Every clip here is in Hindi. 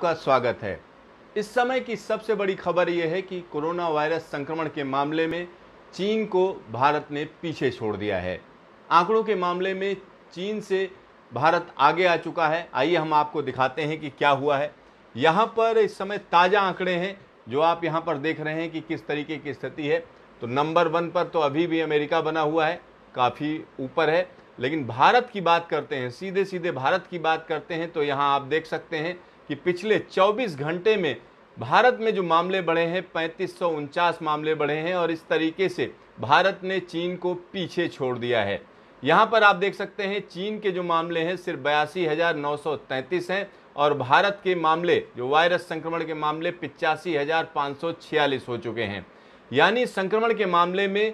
आपका स्वागत है इस समय की सबसे बड़ी खबर यह है कि कोरोना वायरस संक्रमण के मामले में चीन को भारत ने पीछे छोड़ दिया है आंकड़ों के मामले में चीन से भारत आगे आ चुका है आइए हम आपको दिखाते हैं कि क्या हुआ है यहाँ पर इस समय ताज़ा आंकड़े हैं जो आप यहाँ पर देख रहे हैं कि किस तरीके की स्थिति है तो नंबर वन पर तो अभी भी अमेरिका बना हुआ है काफ़ी ऊपर है लेकिन भारत की बात करते हैं सीधे सीधे भारत की बात करते हैं तो यहाँ आप देख सकते हैं कि पिछले 24 घंटे में भारत में जो मामले बढ़े हैं पैंतीस मामले बढ़े हैं और इस तरीके से भारत ने चीन को पीछे छोड़ दिया है यहाँ पर आप देख सकते हैं चीन के जो मामले हैं सिर्फ बयासी हज़ार नौ सौ तैंतीस हैं और भारत के मामले जो वायरस संक्रमण के मामले पिचासी हज़ार पाँच सौ छियालीस हो चुके हैं यानी संक्रमण के मामले में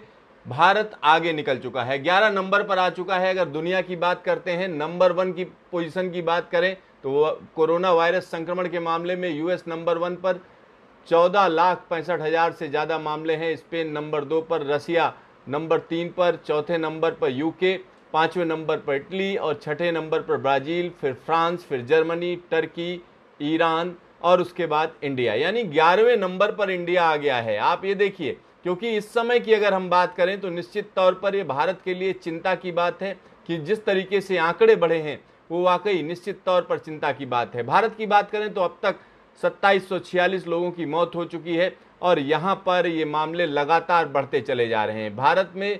भारत आगे निकल चुका है 11 नंबर पर आ चुका है अगर दुनिया की बात करते हैं नंबर वन की पोजीशन की बात करें तो कोरोना वायरस संक्रमण के मामले में यूएस नंबर वन पर चौदह लाख पैंसठ हज़ार से ज़्यादा मामले हैं स्पेन नंबर दो पर रसिया नंबर तीन पर चौथे नंबर पर यूके पाँचवें नंबर पर इटली और छठे नंबर पर ब्राज़ील फिर फ्रांस फिर जर्मनी टर्की ईरान और उसके बाद इंडिया यानी ग्यारहवें नंबर पर इंडिया आ गया है आप ये देखिए क्योंकि इस समय की अगर हम बात करें तो निश्चित तौर पर ये भारत के लिए चिंता की बात है कि जिस तरीके से आंकड़े बढ़े हैं वो वाकई निश्चित तौर पर चिंता की बात है भारत की बात करें तो अब तक सत्ताईस लोगों की मौत हो चुकी है और यहाँ पर ये मामले लगातार बढ़ते चले जा रहे हैं भारत में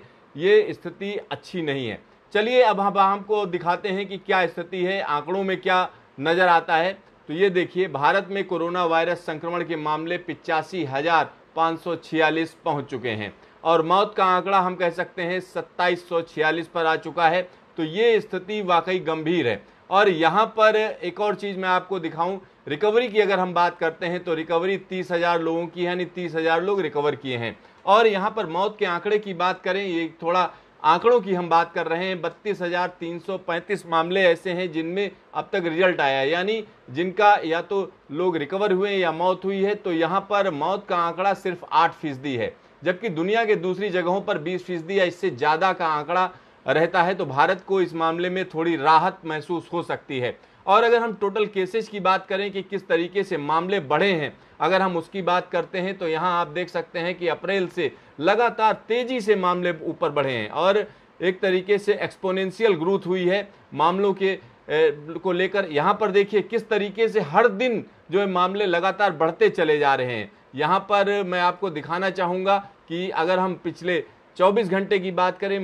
ये स्थिति अच्छी नहीं है चलिए अब हम हमको दिखाते हैं कि क्या स्थिति है आंकड़ों में क्या नज़र आता है तो ये देखिए भारत में कोरोना वायरस संक्रमण के मामले पिचासी हज़ार पाँच सौ छियालीस पहुँच चुके हैं और मौत का आंकड़ा हम कह सकते हैं सत्ताईस सौ छियालीस पर आ चुका है तो ये स्थिति वाकई गंभीर है और यहाँ पर एक और चीज़ मैं आपको दिखाऊं रिकवरी की अगर हम बात करते हैं तो रिकवरी तीस हज़ार लोगों की यानी तीस हज़ार लोग रिकवर किए हैं और यहाँ पर मौत के आंकड़े की बात करें ये थोड़ा आंकड़ों की हम बात कर रहे हैं बत्तीस हज़ार तीन सौ पैंतीस मामले ऐसे हैं जिनमें अब तक रिजल्ट आया है यानी जिनका या तो लोग रिकवर हुए या मौत हुई है तो यहाँ पर मौत का आंकड़ा सिर्फ आठ फीसदी है जबकि दुनिया के दूसरी जगहों पर बीस फीसदी या इससे ज़्यादा का आंकड़ा रहता है तो भारत को इस मामले में थोड़ी राहत महसूस हो सकती है और अगर हम टोटल केसेस की बात करें कि किस तरीके से मामले बढ़े हैं अगर हम उसकी बात करते हैं तो यहाँ आप देख सकते हैं कि अप्रैल से लगातार तेज़ी से मामले ऊपर बढ़े हैं और एक तरीके से एक्सपोनेंशियल ग्रोथ हुई है मामलों के ए, को लेकर यहाँ पर देखिए किस तरीके से हर दिन जो है मामले लगातार बढ़ते चले जा रहे हैं यहाँ पर मैं आपको दिखाना चाहूँगा कि अगर हम पिछले 24 घंटे की बात करें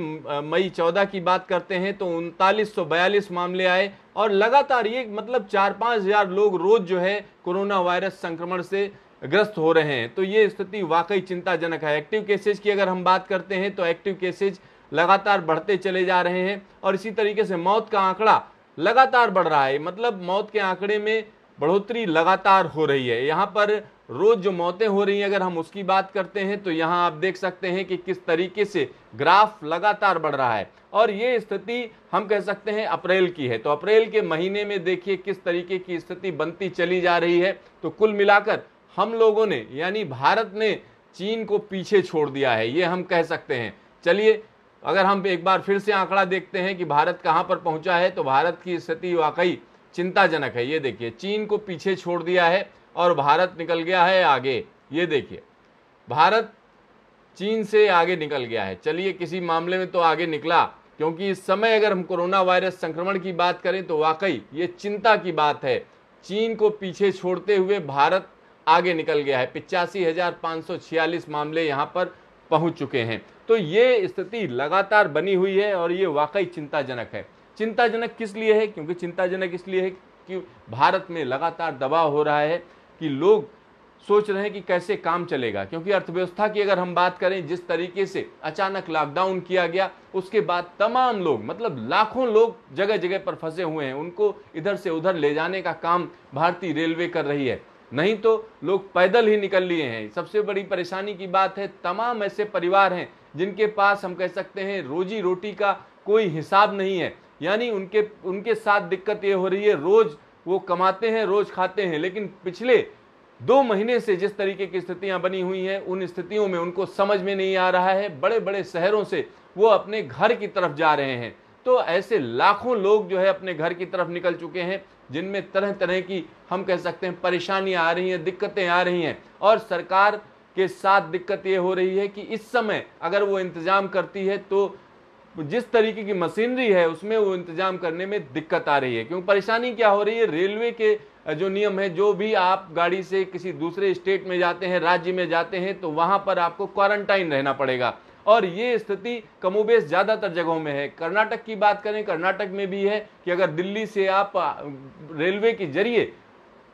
मई 14 की बात करते हैं तो उनतालीस मामले आए और लगातार ये मतलब चार पाँच हज़ार लोग रोज़ जो है कोरोना वायरस संक्रमण से ग्रस्त हो रहे हैं तो ये स्थिति वाकई चिंताजनक है एक्टिव केसेज की अगर हम बात करते हैं तो एक्टिव केसेज लगातार बढ़ते चले जा रहे हैं और इसी तरीके से मौत का आंकड़ा लगातार बढ़ रहा है मतलब मौत के आंकड़े में बढ़ोतरी लगातार हो रही है यहाँ पर रोज़ जो मौतें हो रही हैं अगर हम उसकी बात करते हैं तो यहाँ आप देख सकते हैं कि किस तरीके से ग्राफ लगातार बढ़ रहा है और ये स्थिति हम कह सकते हैं अप्रैल की है तो अप्रैल के महीने में देखिए किस तरीके की स्थिति बनती चली जा रही है तो कुल मिलाकर हम लोगों ने यानी भारत ने चीन को पीछे छोड़ दिया है ये हम कह सकते हैं चलिए अगर हम एक बार फिर से आंकड़ा देखते हैं कि भारत कहाँ पर पहुँचा है तो भारत की स्थिति वाकई चिंताजनक है ये देखिए चीन को पीछे छोड़ दिया है और भारत निकल गया है आगे ये देखिए भारत चीन से आगे निकल गया है चलिए किसी मामले में तो आगे निकला क्योंकि इस समय अगर हम कोरोना वायरस संक्रमण की बात करें तो वाकई ये चिंता की बात है चीन को पीछे छोड़ते हुए भारत आगे निकल गया है पिचासी मामले यहाँ पर पहुँच चुके हैं तो ये स्थिति लगातार बनी हुई है और ये वाकई चिंताजनक है चिंताजनक किस लिए है क्योंकि चिंताजनक इसलिए है कि भारत में लगातार दबाव हो रहा है कि लोग सोच रहे हैं कि कैसे काम चलेगा क्योंकि अर्थव्यवस्था की अगर हम बात करें जिस तरीके से अचानक लॉकडाउन किया गया उसके बाद तमाम लोग मतलब लाखों लोग जगह जगह पर फंसे हुए हैं उनको इधर से उधर ले जाने का काम भारतीय रेलवे कर रही है नहीं तो लोग पैदल ही निकल लिए हैं सबसे बड़ी परेशानी की बात है तमाम ऐसे परिवार हैं जिनके पास हम कह सकते हैं रोजी रोटी का कोई हिसाब नहीं है यानी उनके उनके साथ दिक्कत ये हो रही है रोज़ वो कमाते हैं रोज़ खाते हैं लेकिन पिछले दो महीने से जिस तरीके की स्थितियां बनी हुई हैं उन स्थितियों में उनको समझ में नहीं आ रहा है बड़े बड़े शहरों से वो अपने घर की तरफ जा रहे हैं तो ऐसे लाखों लोग जो है अपने घर की तरफ निकल चुके हैं जिनमें तरह तरह की हम कह सकते हैं परेशानियां आ रही हैं दिक्कतें आ रही हैं और सरकार के साथ दिक्कत ये हो रही है कि इस समय अगर वो इंतज़ाम करती है तो जिस तरीके की मशीनरी है उसमें वो इंतजाम करने में दिक्कत आ रही है क्योंकि परेशानी क्या हो रही है रेलवे के जो नियम है जो भी आप गाड़ी से किसी दूसरे स्टेट में जाते हैं राज्य में जाते हैं तो वहां पर आपको क्वारंटाइन रहना पड़ेगा और ये स्थिति कमोबेश ज़्यादातर जगहों में है कर्नाटक की बात करें कर्नाटक में भी है कि अगर दिल्ली से आप रेलवे के जरिए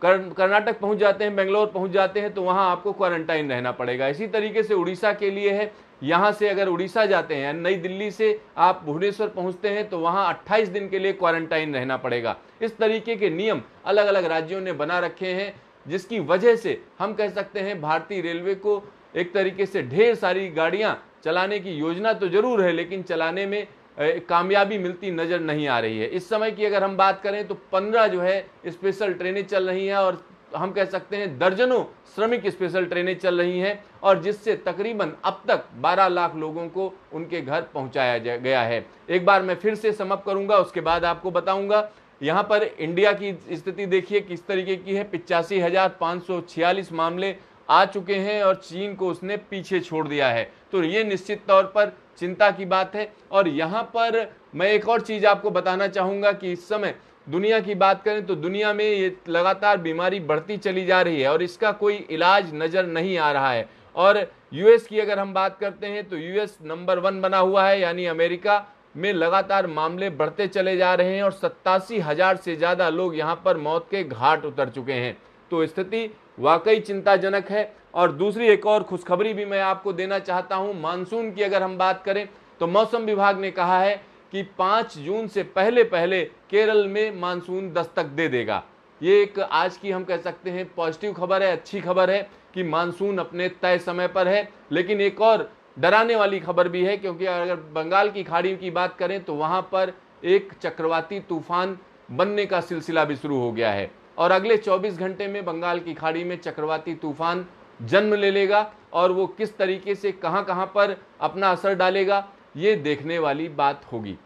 कर्नाटक पहुंच जाते हैं बेंगलोर पहुंच जाते हैं तो वहाँ आपको क्वारंटाइन रहना पड़ेगा इसी तरीके से उड़ीसा के लिए है यहाँ से अगर उड़ीसा जाते हैं नई दिल्ली से आप भुवनेश्वर पहुँचते हैं तो वहाँ 28 दिन के लिए क्वारंटाइन रहना पड़ेगा इस तरीके के नियम अलग अलग राज्यों ने बना रखे हैं जिसकी वजह से हम कह सकते हैं भारतीय रेलवे को एक तरीके से ढेर सारी गाड़ियाँ चलाने की योजना तो जरूर है लेकिन चलाने में कामयाबी मिलती नज़र नहीं आ रही है इस समय की अगर हम बात करें तो पंद्रह जो है स्पेशल ट्रेनें चल रही हैं और हम कह सकते हैं दर्जनों श्रमिक स्पेशल ट्रेनें चल रही हैं और जिससे तकरीबन अब तक 12 लाख लोगों को उनके घर पहुंचाया गया है एक बार मैं फिर से समअप करूंगा उसके बाद आपको बताऊंगा यहाँ पर इंडिया की स्थिति देखिए किस तरीके की है पिचासी हजार सौ छियालीस मामले आ चुके हैं और चीन को उसने पीछे छोड़ दिया है तो ये निश्चित तौर पर चिंता की बात है और यहाँ पर मैं एक और चीज़ आपको बताना चाहूँगा कि इस समय दुनिया की बात करें तो दुनिया में ये लगातार बीमारी बढ़ती चली जा रही है और इसका कोई इलाज नज़र नहीं आ रहा है और यूएस की अगर हम बात करते हैं तो यूएस नंबर वन बना हुआ है यानी अमेरिका में लगातार मामले बढ़ते चले जा रहे हैं और सत्तासी हज़ार से ज़्यादा लोग यहाँ पर मौत के घाट उतर चुके हैं तो स्थिति वाकई चिंताजनक है और दूसरी एक और खुशखबरी भी मैं आपको देना चाहता हूं मानसून की अगर हम बात करें तो मौसम विभाग ने कहा है कि 5 जून से पहले पहले केरल में मानसून दस्तक दे देगा ये एक आज की हम कह सकते हैं पॉजिटिव खबर है अच्छी खबर है कि मानसून अपने तय समय पर है लेकिन एक और डराने वाली खबर भी है क्योंकि अगर बंगाल की खाड़ी की बात करें तो वहाँ पर एक चक्रवाती तूफान बनने का सिलसिला भी शुरू हो गया है और अगले 24 घंटे में बंगाल की खाड़ी में चक्रवाती तूफान जन्म ले लेगा और वो किस तरीके से कहां कहां पर अपना असर डालेगा ये देखने वाली बात होगी